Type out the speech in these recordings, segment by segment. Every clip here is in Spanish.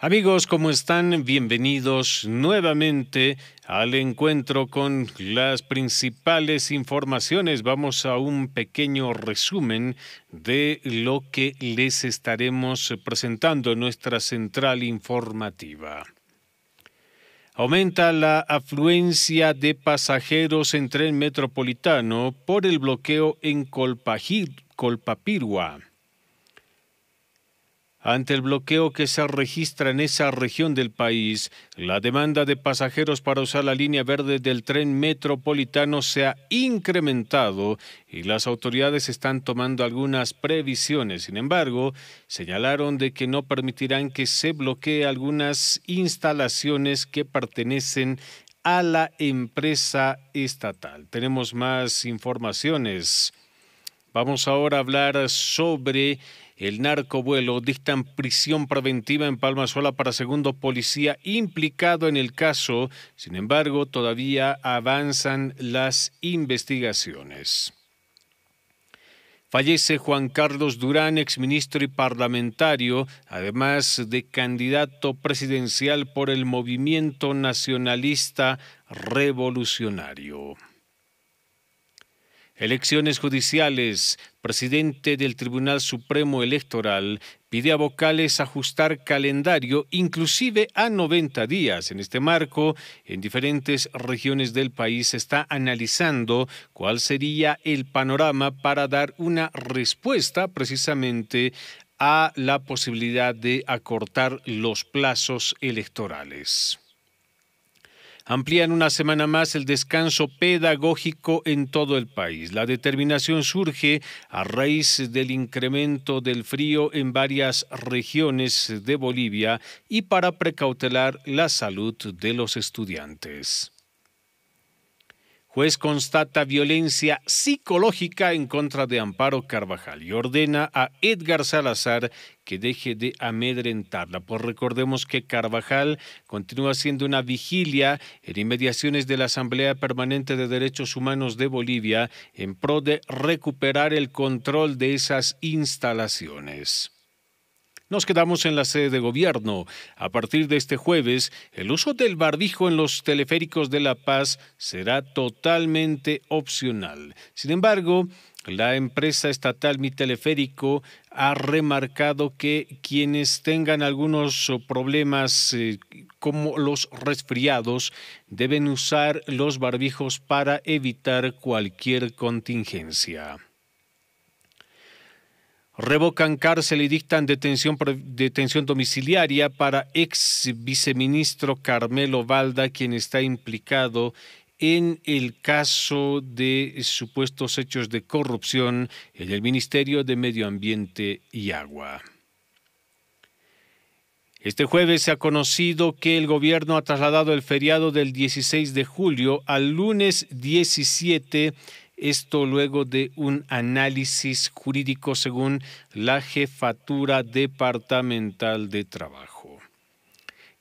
Amigos, ¿cómo están? Bienvenidos nuevamente al encuentro con las principales informaciones. Vamos a un pequeño resumen de lo que les estaremos presentando en nuestra central informativa. Aumenta la afluencia de pasajeros en tren metropolitano por el bloqueo en Colpapirua. Ante el bloqueo que se registra en esa región del país, la demanda de pasajeros para usar la línea verde del tren metropolitano se ha incrementado y las autoridades están tomando algunas previsiones. Sin embargo, señalaron de que no permitirán que se bloquee algunas instalaciones que pertenecen a la empresa estatal. Tenemos más informaciones. Vamos ahora a hablar sobre el narcovuelo. Dictan prisión preventiva en Palma Sola para segundo policía implicado en el caso. Sin embargo, todavía avanzan las investigaciones. Fallece Juan Carlos Durán, exministro y parlamentario, además de candidato presidencial por el Movimiento Nacionalista Revolucionario. Elecciones judiciales. Presidente del Tribunal Supremo Electoral pide a vocales ajustar calendario inclusive a 90 días. En este marco, en diferentes regiones del país se está analizando cuál sería el panorama para dar una respuesta precisamente a la posibilidad de acortar los plazos electorales amplían una semana más el descanso pedagógico en todo el país. La determinación surge a raíz del incremento del frío en varias regiones de Bolivia y para precautelar la salud de los estudiantes pues constata violencia psicológica en contra de Amparo Carvajal y ordena a Edgar Salazar que deje de amedrentarla. Pues recordemos que Carvajal continúa haciendo una vigilia en inmediaciones de la Asamblea Permanente de Derechos Humanos de Bolivia en pro de recuperar el control de esas instalaciones. Nos quedamos en la sede de gobierno. A partir de este jueves, el uso del barbijo en los teleféricos de La Paz será totalmente opcional. Sin embargo, la empresa estatal Mi Teleférico ha remarcado que quienes tengan algunos problemas eh, como los resfriados deben usar los barbijos para evitar cualquier contingencia revocan cárcel y dictan detención, detención domiciliaria para ex viceministro Carmelo Valda, quien está implicado en el caso de supuestos hechos de corrupción en el Ministerio de Medio Ambiente y Agua. Este jueves se ha conocido que el gobierno ha trasladado el feriado del 16 de julio al lunes 17 esto luego de un análisis jurídico según la jefatura departamental de trabajo.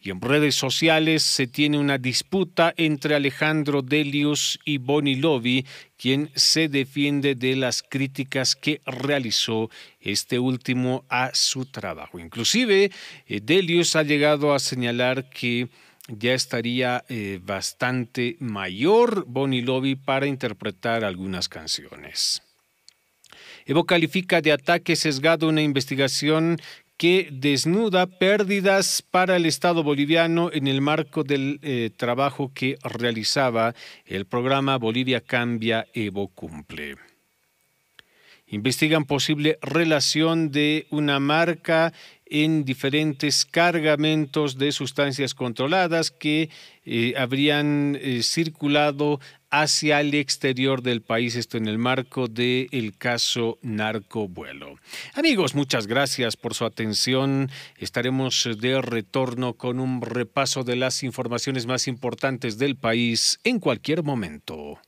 Y en redes sociales se tiene una disputa entre Alejandro Delius y Bonnie Lobby, quien se defiende de las críticas que realizó este último a su trabajo. Inclusive, eh, Delius ha llegado a señalar que ya estaría eh, bastante mayor Bonnie Lobby para interpretar algunas canciones. Evo califica de ataque sesgado una investigación que desnuda pérdidas para el Estado boliviano en el marco del eh, trabajo que realizaba el programa Bolivia Cambia, Evo Cumple. Investigan posible relación de una marca en diferentes cargamentos de sustancias controladas que eh, habrían eh, circulado hacia el exterior del país, esto en el marco del caso caso vuelo. Amigos, muchas gracias por su atención. Estaremos de retorno con un repaso de las informaciones más importantes del país en cualquier momento.